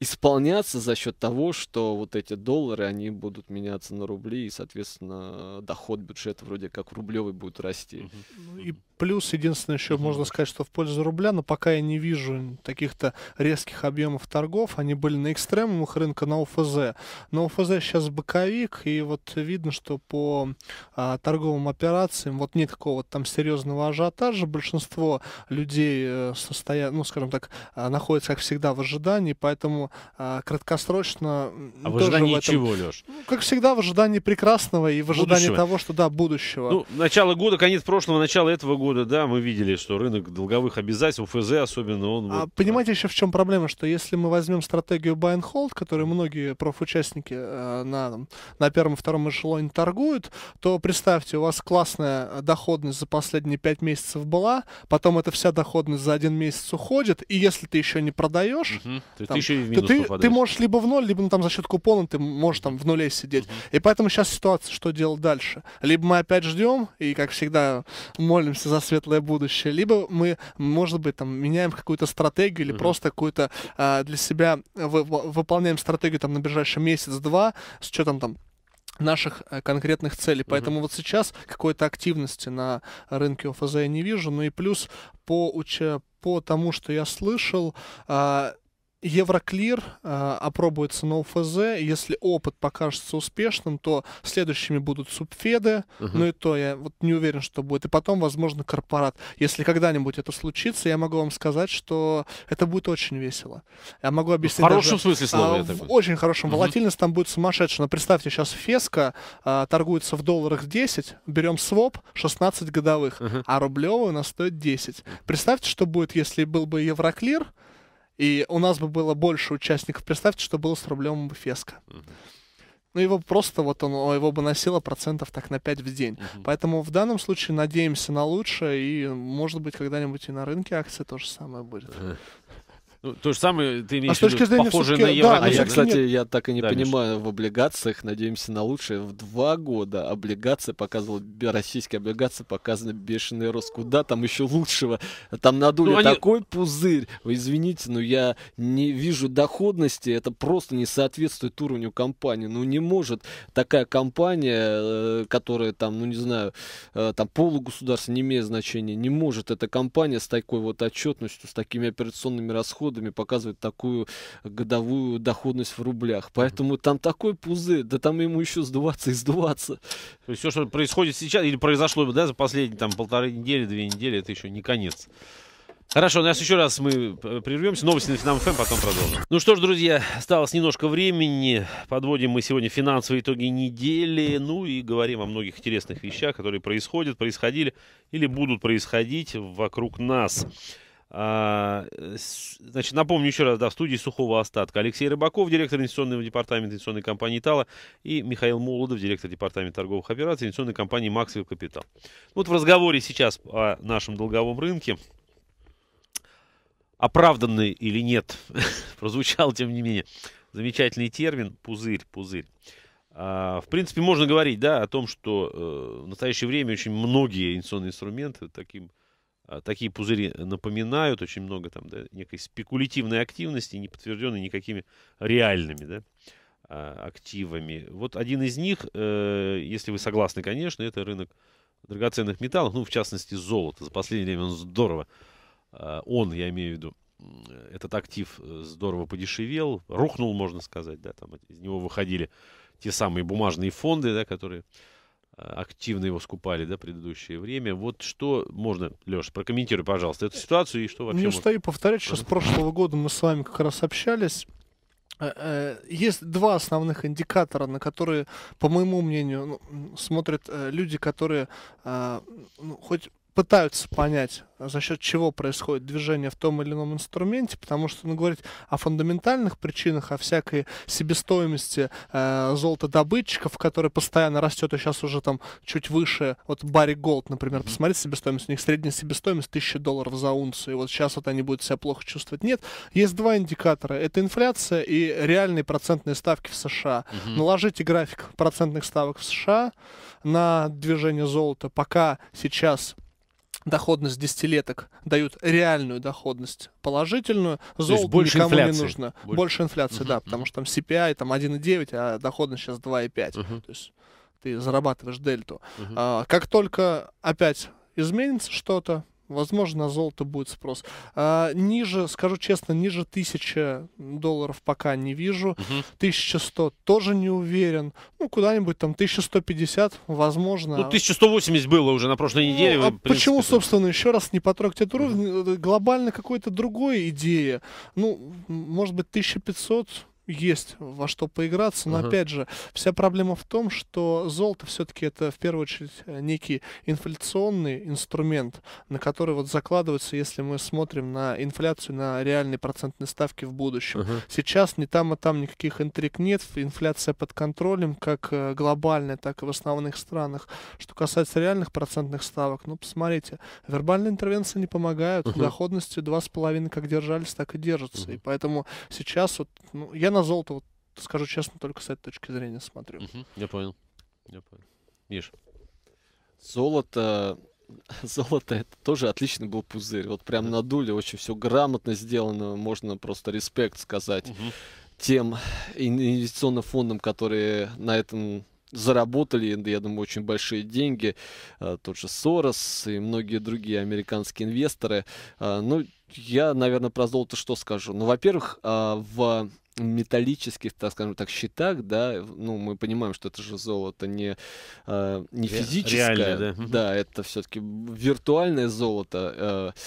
Speaker 2: исполняться за счет того, что вот эти доллары, они будут меняться на рубли, и, соответственно, доход бюджета вроде как рублевый будет расти.
Speaker 3: Ну и плюс. Единственное, еще mm-hmm. можно сказать, что в пользу рубля, но пока я не вижу таких-то резких объемов торгов. Они были на экстремумах рынка, на УФЗ На УФЗ сейчас боковик, и вот видно, что по а, торговым операциям вот нет такого то там серьезного ажиотажа. Большинство людей э, состоят, ну, скажем так, а, находятся как всегда, в ожидании, поэтому а, краткосрочно... А в ожидании в этом, чего, Леш? Ну, как всегда, в ожидании прекрасного и в ожидании будущего. того, что, да, будущего. Ну,
Speaker 1: начало года, конец прошлого, начало этого года года, да, мы видели, что рынок долговых обязательств, УФЗ особенно, он... А вот,
Speaker 3: понимаете а еще в чем проблема, что если мы возьмем стратегию buy and hold, которую многие профучастники э, на, на первом-втором эшелоне торгуют, то представьте, у вас классная доходность за последние 5 месяцев была, потом эта вся доходность за один месяц уходит, и если ты еще не продаешь,
Speaker 2: угу. там, ты, еще и в минус то ты, ты
Speaker 3: можешь либо в ноль, либо ну, там за счет купона ты можешь там в нуле сидеть. Угу. И поэтому сейчас ситуация, что делать дальше? Либо мы опять ждем, и, как всегда, молимся за светлое будущее, либо мы, может быть, там меняем какую-то стратегию или mm-hmm. просто какую-то а, для себя вы, выполняем стратегию там на ближайший месяц-два с учетом там наших э, конкретных целей. Поэтому mm-hmm. вот сейчас какой-то активности на рынке ОФЗ я не вижу. Ну и плюс по, уч... по тому, что я слышал, а, Евроклир э, опробуется на УФЗ. Если опыт покажется успешным, то следующими будут субфеды. Uh-huh. Ну и то я вот не уверен, что будет. И потом, возможно, корпорат. Если когда-нибудь это случится, я могу вам сказать, что это будет очень весело. Я могу объяснить. В хорошем даже, смысле а, слова. А, в будет. очень хорошем. Uh-huh. Волатильность там будет сумасшедшая. Но представьте, сейчас феска а, торгуется в долларах 10, берем своп 16 годовых, uh-huh. а рублевый у нас стоит 10. Представьте, что будет, если был бы Евроклир, и у нас бы было больше участников. Представьте, что было с рублем феска. Ну, его просто вот он, его бы носило процентов так на 5 в день. Uh-huh. Поэтому в данном случае надеемся на лучшее, и, может быть, когда-нибудь и на рынке акции то же самое будет. Uh-huh. Ну,
Speaker 2: то же самое ты
Speaker 3: имеешь а в виду, похоже на евро. Да, а я, кстати, я так и не да, понимаю,
Speaker 2: Миша. в облигациях, надеемся на лучшее, в два года облигации показывала, российские облигации показаны бешеный рост. Куда там еще лучшего? Там надули ну, они... такой пузырь. Вы извините, но я не вижу доходности, это просто не соответствует уровню компании. Ну, не может такая компания, э, которая там, ну, не знаю, э, там полугосударство не имеет значения, не может эта компания с такой вот отчетностью, с такими операционными расходами народами показывает такую годовую доходность в рублях. Поэтому там такой пузы, да там ему еще сдуваться и сдуваться. То есть все, что происходит
Speaker 1: сейчас, или произошло да, за последние там, полторы недели, две недели, это еще не конец. Хорошо, у ну, нас еще раз мы э, прервемся. Новости на Финам потом продолжим. Ну что ж, друзья, осталось немножко времени. Подводим мы сегодня финансовые итоги недели. Ну и говорим о многих интересных вещах, которые происходят, происходили или будут происходить вокруг нас. А, э, значит, напомню еще раз, да, в студии сухого остатка. Алексей Рыбаков, директор инвестиционного департамента инвестиционной компании «Итала», и Михаил Молодов, директор департамента торговых операций инвестиционной компании «Максвелл Капитал». Ну, вот в разговоре сейчас о нашем долговом рынке, оправданный или нет, прозвучал, тем не менее, замечательный термин «пузырь», «пузырь». А, в принципе, можно говорить, да, о том, что э, в настоящее время очень многие инвестиционные инструменты таким а, такие пузыри э, напоминают очень много там да, некой спекулятивной активности, не подтвержденной никакими реальными да, а, активами. Вот один из них, э, если вы согласны, конечно, это рынок драгоценных металлов, ну, в частности, золото. За последнее время он здорово, а, он, я имею в виду, этот актив э, здорово подешевел, рухнул, можно сказать, да, там из него выходили те самые бумажные фонды, да, которые а, активно его скупали, да, предыдущее время. Вот что можно, Леша, прокомментируй, пожалуйста, эту ситуацию и что вообще... Не устаю
Speaker 3: повторять, что с прошлого года мы с вами как раз общались. Э, э, есть два основных индикатора, на которые, по моему мнению, ну, смотрят э, люди, которые ну, хоть пытаются понять, за счет чего происходит движение в том или ином инструменте, потому что ну, говорить о фундаментальных причинах, о всякой себестоимости э, золотодобытчиков, который постоянно растет, и сейчас уже там чуть выше, вот Барри Голд, например, посмотрите себестоимость, у них средняя себестоимость 1000 долларов за унцию, и вот сейчас вот они будут себя плохо чувствовать. Нет, есть два индикатора, это инфляция и реальные процентные ставки в США. Угу. Наложите график процентных ставок в США на движение золота, пока сейчас доходность десятилеток дают реальную доходность положительную, золото больше никому инфляции. не нужно. Больше, больше инфляции, uh-huh. да, потому что там CPI там 1,9, а доходность сейчас 2,5. Uh-huh. То есть ты зарабатываешь дельту. Uh-huh. А, как только опять изменится что-то, Возможно, на золото будет спрос. А, ниже, скажу честно, ниже 1000 долларов пока не вижу. Угу. 1100 тоже не уверен. Ну, куда-нибудь там 1150, возможно. Ну,
Speaker 1: 1180 было уже на прошлой ну, неделе. Ну, а принципе, почему,
Speaker 3: это... собственно, еще раз не потрогать этот уровень? Э, глобально какой-то другой идеи. Ну, может быть, 1500 есть во что поиграться, но uh-huh. опять же, вся проблема в том, что золото все-таки это в первую очередь э, некий инфляционный инструмент, на который вот закладывается, если мы смотрим на инфляцию, на реальные процентные ставки в будущем. Uh-huh. Сейчас ни там, и там никаких интриг нет, инфляция под контролем, как э, глобальная, так и в основных странах. Что касается реальных процентных ставок, ну, посмотрите, вербальные интервенции не помогают, uh-huh. доходностью 2,5 как держались, так и держатся. Uh-huh. И поэтому сейчас вот, ну, я на на золото, вот, скажу честно, только с этой точки зрения смотрю. Угу,
Speaker 2: я понял. Я понял. Миш, золото золото это тоже отличный был пузырь. Вот прям надули, очень все грамотно сделано, можно просто респект сказать угу. тем инвестиционным фондам, которые на этом заработали, я думаю, очень большие деньги. А, тот же Сорос и многие другие американские инвесторы. А, ну, я, наверное, про золото что скажу? Ну, во-первых, а, в металлических, так скажем так, щитах, да, ну, мы понимаем, что это же золото не, а, не физическое. Реально, да. да, это все-таки виртуальное золото. Э,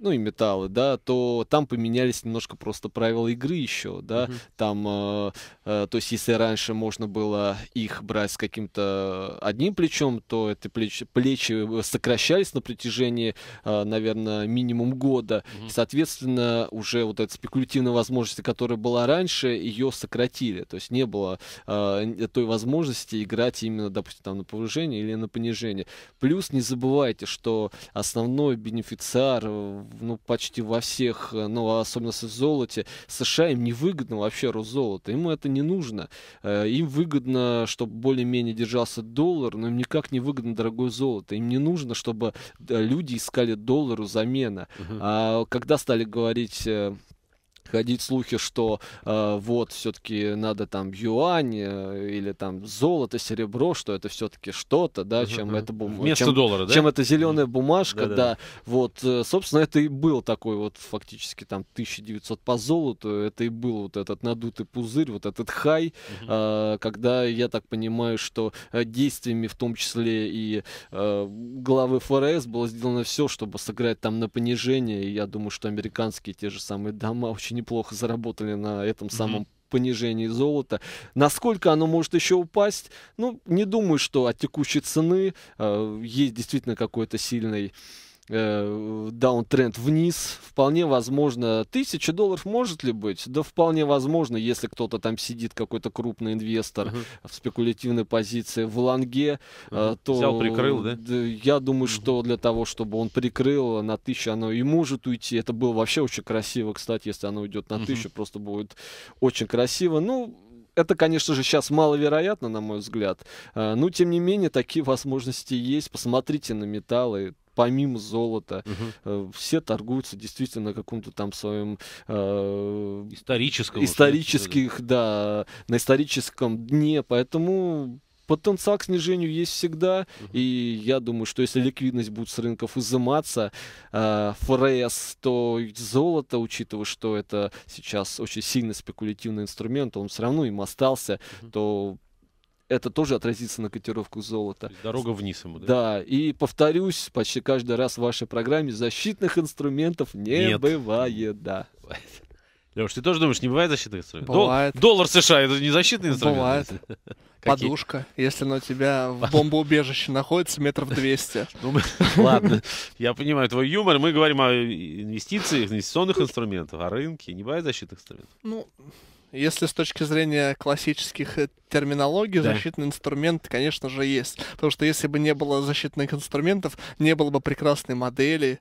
Speaker 2: ну и металлы, да, то там поменялись немножко просто правила игры еще, да, mm там, э, э, то есть если раньше можно было их брать с каким-то одним плечом, то эти плечи, плечи сокращались на протяжении, наверное, минимум года, mm соответственно, уже вот эта спекулятивная возможность, которая была раньше, больше ее сократили. То есть не было э, той возможности играть именно, допустим, там на повышение или на понижение. Плюс не забывайте, что основной бенефициар, ну, почти во всех, ну, особенно в золоте, США им невыгодно вообще рост золота. Им это не нужно. Э, им выгодно, чтобы более-менее держался доллар, но им никак не выгодно дорогое золото. Им не нужно, чтобы э, люди искали доллару замена. Uh-huh. А когда стали говорить э, ходить слухи, что э, вот все-таки надо там юань э, или там золото, серебро, что это все-таки что-то, да, uh-huh. чем это бум... Вместо чем, доллара, да? Чем это зеленая бумажка, да, да. Вот, э, собственно, это и был такой вот фактически там 1900 по золоту, это и был вот этот надутый пузырь, вот этот хай, uh-huh. э, когда я так понимаю, что э, действиями в том числе и э, главы ФРС было сделано все, чтобы сыграть там на понижение, и я думаю, что американские те же самые дома очень неплохо заработали на этом самом mm-hmm понижении золота. Насколько оно может еще упасть? Ну, не думаю, что от текущей цены э, есть действительно какой-то сильный Э, даунтренд вниз. Вполне возможно, тысяча долларов может ли быть? Да вполне возможно, если кто-то там сидит, какой-то крупный инвестор uh-huh. в спекулятивной позиции в лонге, uh-huh. то... Взял, прикрыл, да я думаю, uh-huh. что для того, чтобы он прикрыл на тысячу, оно и может уйти. Это было вообще очень красиво, кстати, если оно уйдет на uh-huh. тысячу, просто будет очень красиво. Ну, это, конечно же, сейчас маловероятно, на мой взгляд. Э, Но, ну, тем не менее, такие возможности есть. Посмотрите на металлы помимо золота. Угу. Все торгуются действительно на каком-то там своем... Э,
Speaker 1: Историческом. Исторических,
Speaker 2: да, на историческом дне. Поэтому потенциал к снижению есть всегда. Угу. И я думаю, что если ликвидность будет с рынков изыматься, э, ФРС, то золото, учитывая, что это сейчас очень сильно спекулятивный инструмент, он все равно им остался, угу. то это тоже отразится на котировку золота. Дорога вниз ему, да? Да, и повторюсь, почти каждый раз в вашей программе защитных инструментов не Нет. бывает, да.
Speaker 1: Леш, ты тоже думаешь, не бывает защитных инструментов? Бывает. Дол- доллар США это не защитный инструмент? Бывает. Какие? Подушка,
Speaker 3: если она у тебя в бомбоубежище находится метров
Speaker 1: 200. Ну, ладно, я понимаю твой юмор. Мы говорим о инвестициях, инвестиционных инструментах, о рынке. Не бывает защитных инструментов?
Speaker 3: Ну, если с точки зрения классических э, терминологий, да. защитный инструмент, конечно же, есть. Потому что если бы не было защитных инструментов, не было бы прекрасной модели.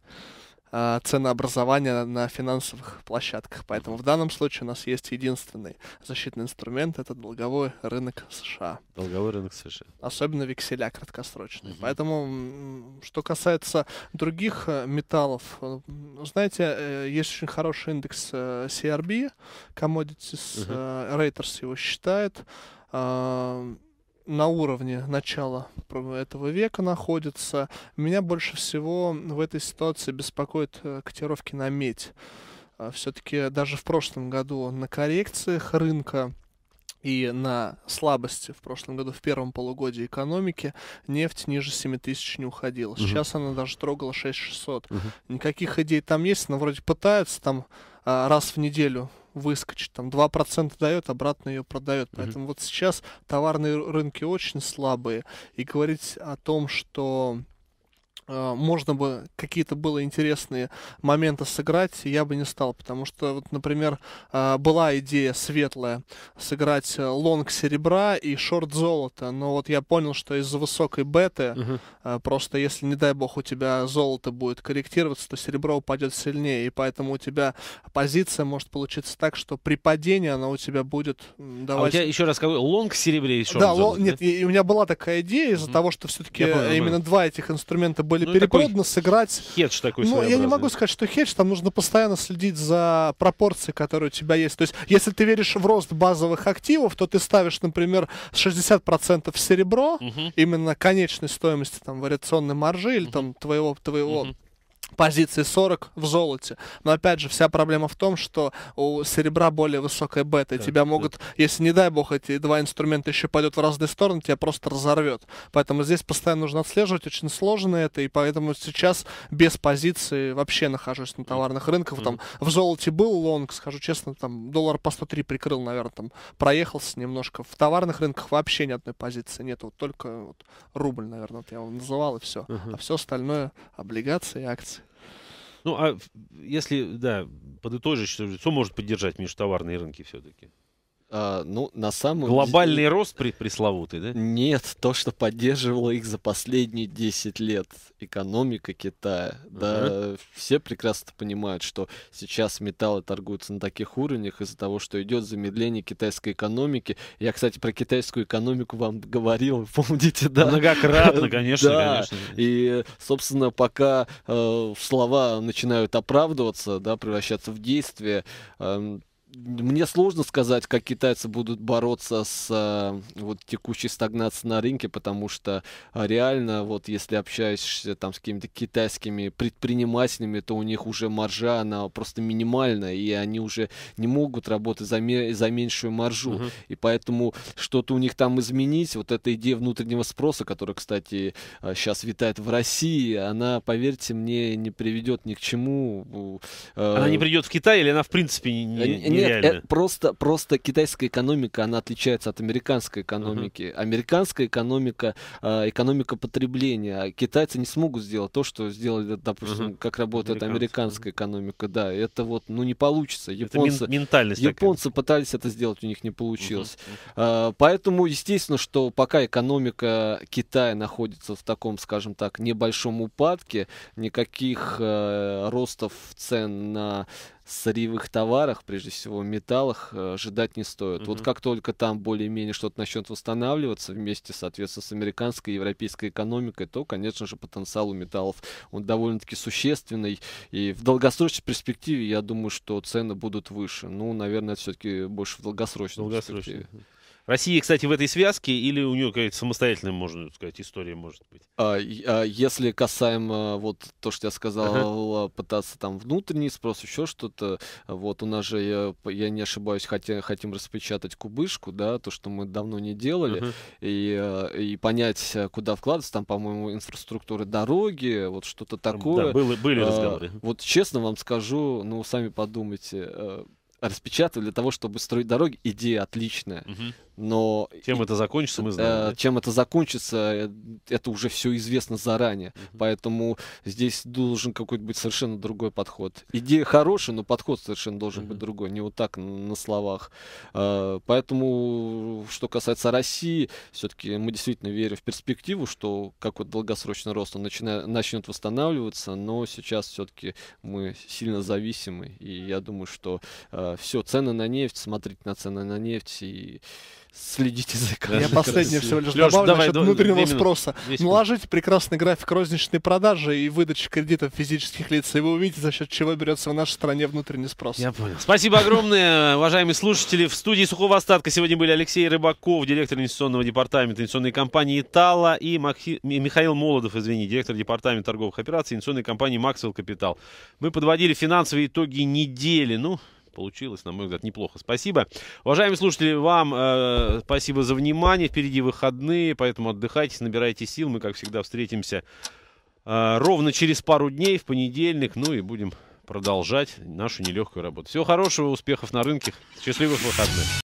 Speaker 3: Э, ценообразования на финансовых площадках. Поэтому в данном случае у нас есть единственный защитный инструмент — это долговой рынок США. Долговой рынок США. Особенно векселя краткосрочные. Угу. Поэтому, что касается других э, металлов, э, ну, знаете, есть очень хороший индекс CRB, Commodities, угу. Reuters его считает, на уровне начала этого века находится. Меня больше всего в этой ситуации беспокоит э, котировки на медь. А, Все-таки даже в прошлом году на коррекциях рынка и на слабости в прошлом году, в первом полугодии экономики, нефть ниже 7 тысяч не уходила. Сейчас угу. она даже трогала 6600. Угу. Никаких идей там есть, но вроде пытаются там а, раз в неделю выскочит. Там 2% дает, обратно ее продает. Mm-hmm. Поэтому вот сейчас товарные рынки очень слабые. И говорить о том, что а, можно бы какие-то было интересные моменты сыграть, я бы не стал, потому что, вот, например, а, была идея светлая сыграть э, лонг серебра и шорт золота, но вот я понял, что из-за высокой беты, Uh-huh. просто если, не дай бог, у тебя золото будет корректироваться, то серебро упадет сильнее, и поэтому у тебя позиция может получиться так, что при падении она у тебя будет давать... А у тебя, еще
Speaker 1: раз, какой лонг серебре и шорт да, золото?
Speaker 3: Лон... Нет, да? И, и у меня была такая идея из-за Uh-huh. того, что все-таки именно два этих инструмента были ну, перепроданы, сыграть. Хедж такой Ну, я не могу сказать, что хедж, там нужно постоянно следить за пропорцией, которые у тебя есть. То есть, если ты веришь в рост базовых активов, то ты ставишь, например, 60% серебро, угу. именно конечной стоимости там вариационной маржи или угу. там твоего, твоего угу позиции 40 в золоте. Но опять же, вся проблема в том, что у серебра более высокая бета, да, тебя могут, да. если не дай бог, эти два инструмента еще пойдут в разные стороны, тебя просто разорвет. Поэтому здесь постоянно нужно отслеживать, очень сложно это, и поэтому сейчас без позиции вообще нахожусь на товарных рынках. Mm-hmm. Там в золоте был лонг, скажу честно, там доллар по 103 прикрыл, наверное, там проехался немножко. В товарных рынках вообще ни одной позиции нет, вот только вот, рубль, наверное, вот я его называл, и все. Uh-huh. А все остальное облигации и акции. Ну, а если, да,
Speaker 1: подытожить, что лицо может поддержать межтоварные рынки все-таки? А, ну, на самом Глобальный де...
Speaker 2: рост при пресловутый, да? Нет, то, что поддерживало их за последние 10 лет. Экономика Китая. Uh-huh. Да, все прекрасно понимают, что сейчас металлы торгуются на таких уровнях из-за того, что идет замедление китайской экономики. Я, кстати, про китайскую экономику вам говорил, помните, да? Многократно, конечно, да. конечно. И, собственно, пока э, слова начинают оправдываться, да, превращаться в действие, э, мне сложно сказать, как китайцы будут бороться с э, вот текущей стагнацией на рынке, потому что а, реально, вот если общаешься там с какими-то китайскими предпринимателями, то у них уже маржа, она просто минимальная, и они уже не могут работать за, за меньшую маржу. Uh-huh. И поэтому что-то у них там изменить, вот эта идея внутреннего спроса, которая, кстати, сейчас а, витает в России, она, поверьте мне, не приведет ни к чему. Э, она не придет
Speaker 1: в Китай или она в принципе не, э, не, не нет, это
Speaker 2: просто, просто китайская экономика, она отличается от американской экономики. Uh-huh. Американская экономика, а, экономика потребления. А китайцы не смогут сделать то, что сделали, допустим, uh-huh. как работает американская экономика. Да, это вот, ну, не получится. Японцы, это ментальность японцы такая. пытались это сделать, у них не получилось. Uh-huh. Э, поэтому, естественно, что пока экономика Китая находится в таком, скажем так, небольшом упадке, никаких э, ростов цен на сырьевых товарах, прежде всего металлах, э, ожидать не стоит. Угу. Вот как только там более-менее что-то начнет восстанавливаться вместе, соответственно, с американской и европейской экономикой, то, конечно же, потенциал у металлов он довольно-таки существенный. И в долгосрочной перспективе, я думаю, что цены будут выше. Ну, наверное, это все-таки больше в долгосрочной, долгосрочной. перспективе. Россия, кстати, в этой связке или у нее какая-то самостоятельная, можно
Speaker 1: сказать, история
Speaker 2: может быть? А, а если касаемо вот то, что я сказал, ага. А, пытаться там внутренний спрос, еще что-то, вот у нас же, я, я не ошибаюсь, хотим, хотим распечатать кубышку, да, то, что мы давно не делали, ага. и, а, и понять, куда вкладываться, там, по-моему, инфраструктура дороги, вот что-то такое. Да, было, были разговоры. А, вот честно вам скажу, ну, сами подумайте, распечатать для того, чтобы строить дороги, идея отличная. Угу но... Чем это закончится, мы знаем. Э, чем это закончится, э, это уже все известно заранее. Mm-hmm. Поэтому здесь должен какой-то быть совершенно другой подход. Идея хорошая, но подход совершенно должен mm-hmm. быть другой, не вот так на словах. Э, поэтому, что касается России, все-таки мы действительно верим в перспективу, что какой-то долгосрочный рост он начина... начнет восстанавливаться, но сейчас все-таки мы сильно зависимы, и я думаю, что э, все, цены на нефть, смотреть на цены на нефть и Следите за каждой Я последнее всего лишь Леш, добавлю давай, насчет внутреннего спроса.
Speaker 3: Наложите прекрасный график розничной продажи и выдачи кредитов физических лиц, и вы увидите, за счет чего берется в нашей стране внутренний спрос. Я понял. Спасибо
Speaker 1: огромное, уважаемые слушатели. В студии Сухого Остатка сегодня были Алексей Рыбаков, директор инвестиционного департамента инвестиционной компании «Итала» и Махи... Михаил Молодов, извини, директор департамента торговых операций инвестиционной компании «Максвелл Капитал». Мы подводили финансовые итоги недели. Ну, Получилось, на мой взгляд, неплохо. Спасибо. Уважаемые слушатели, вам э, спасибо за внимание. Впереди выходные, поэтому отдыхайте, набирайте сил. Мы, как всегда, встретимся э, ровно через пару дней, в понедельник. Ну и будем продолжать нашу нелегкую работу. Всего хорошего, успехов на рынке, счастливых выходных.